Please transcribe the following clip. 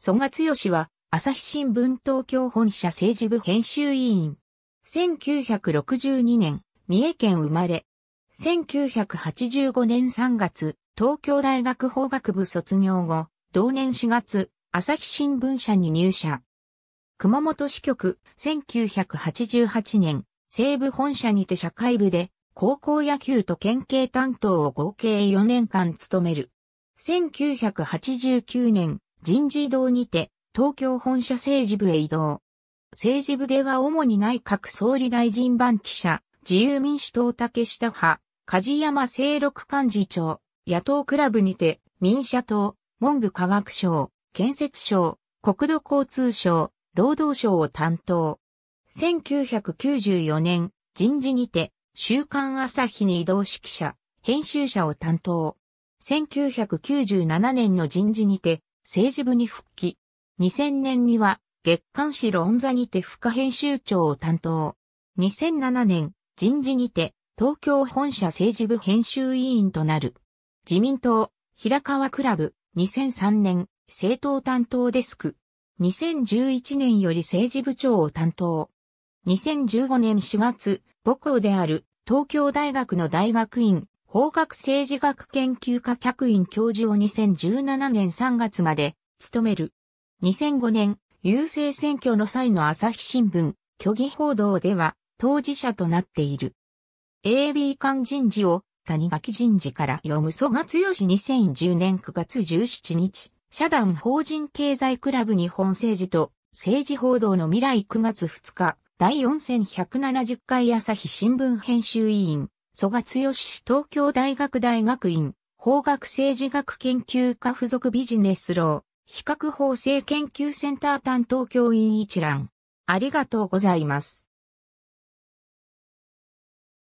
蘇我剛は、朝日新聞東京本社政治部編集委員。1962年、三重県生まれ。1985年3月、東京大学法学部卒業後、同年4月、朝日新聞社に入社。熊本支局、1988年、西部本社にて社会部で、高校野球と県警担当を合計4年間務める。1989年、人事異動にて、東京本社政治部へ移動。政治部では主に内閣総理大臣番記者、自由民主党竹下派、梶山清六幹事長、野党クラブにて、民社党、文部科学省、建設省、国土交通省、労働省を担当。1994年、人事にて、週刊朝日に移動指揮者、編集者を担当。1997年の人事にて、政治部に復帰。2000年には月刊誌論座にて副編集長を担当。2007年人事にて東京本社政治部編集委員となる。自民党平川クラブ2003年政党担当デスク。2011年より政治部長を担当。2015年4月、母校である東京大学の大学院法学政治学研究科客員教授を2017年3月まで務める。2005年、郵政選挙の際の朝日新聞、虚偽報道では当事者となっている。AB 官人事を谷垣人事から読む曽我剛2010年9月17日、社団法人経済クラブ日本政治と政治報道の未来9月2日、第4170回朝日新聞編集委員、蘇我剛氏東京大学大学院、法学政治学研究科附属ビジネスロー、比較法制研究センター担当教員一覧。ありがとうございます。